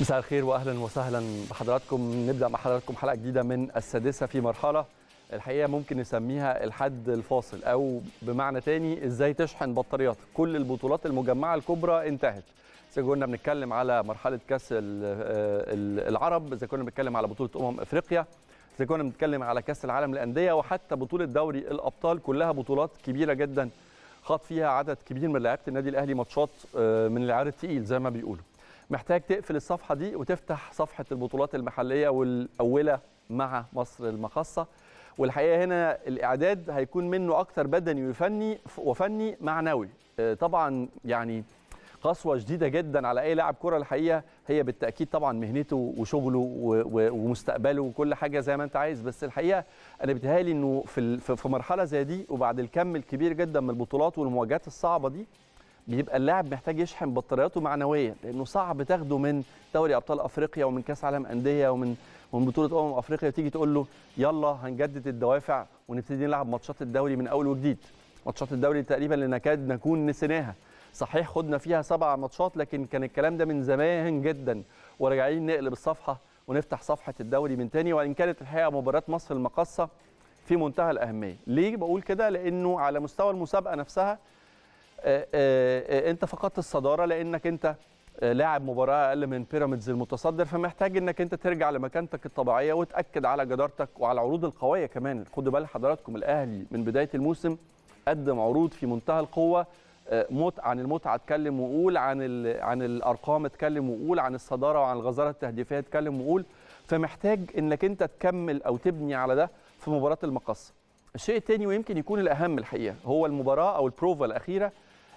مساء الخير واهلا وسهلا بحضراتكم نبدا مع حضراتكم حلقه جديده من السادسه في مرحله الحقيقه ممكن نسميها الحد الفاصل او بمعنى تاني ازاي تشحن بطاريات كل البطولات المجمعه الكبرى انتهت اذا كنا بنتكلم على مرحله كاس العرب اذا كنا بنتكلم على بطوله امم افريقيا اذا كنا بنتكلم على كاس العالم للانديه وحتى بطوله دوري الابطال كلها بطولات كبيره جدا خاض فيها عدد كبير من لعيبه النادي الاهلي ماتشات آه، من العيار الثقيل زي ما بيقولوا محتاج تقفل الصفحه دي وتفتح صفحه البطولات المحليه والاوله مع مصر المخصه والحقيقه هنا الاعداد هيكون منه اكثر بدني وفني وفني معنوي آه، طبعا يعني قسوه شديده جدا على اي لاعب كره الحقيقه هي بالتاكيد طبعا مهنته وشغله ومستقبله وكل حاجه زي ما انت عايز بس الحقيقه انا بتهالي انه في في مرحله زي دي وبعد الكم الكبير جدا من البطولات والمواجهات الصعبه دي بيبقى اللاعب محتاج يشحن بطارياته معنويا لانه صعب تاخده من دوري ابطال افريقيا ومن كاس عالم انديه ومن ومن بطوله امم افريقيا وتيجي تقول له يلا هنجدد الدوافع ونبتدي نلعب ماتشات الدوري من اول وجديد ماتشات الدوري تقريبا اللي نكاد نكون نسيناها صحيح خدنا فيها سبع ماتشات لكن كان الكلام ده من زمان جدا وراجعين نقلب الصفحه ونفتح صفحه الدوري من تاني وان كانت الحقيقه مباراه مصر المقصه في منتهى الاهميه ليه بقول كده لانه على مستوى المسابقه نفسها آه، آه، آه، انت فقدت الصداره لانك انت لاعب مباراه اقل من بيراميدز المتصدر فمحتاج انك انت ترجع لمكانتك الطبيعيه وتاكد على جدارتك وعلى العروض القويه كمان خدوا بال حضراتكم الاهلي من بدايه الموسم قدم عروض في منتهى القوه موت عن المتعه اتكلم وقول عن عن الارقام اتكلم وقول عن الصداره وعن الغزاره التهديفيه اتكلم وقول فمحتاج انك انت تكمل او تبني على ده في مباراه المقصه الشيء الثاني ويمكن يكون الاهم الحقيقه هو المباراه او البروفا الاخيره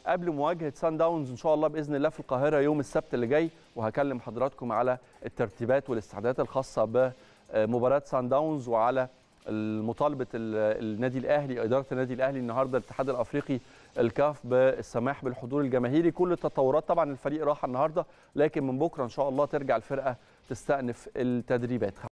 قبل مواجهه سان داونز ان شاء الله باذن الله في القاهره يوم السبت اللي جاي وهكلم حضراتكم على الترتيبات والاستعدادات الخاصه بمباراه سان داونز وعلى مطالبه النادي الاهلي اداره النادي الاهلي النهارده الاتحاد الافريقي الكاف بالسماح بالحضور الجماهيري كل التطورات طبعا الفريق راح النهارده لكن من بكره ان شاء الله ترجع الفرقه تستأنف التدريبات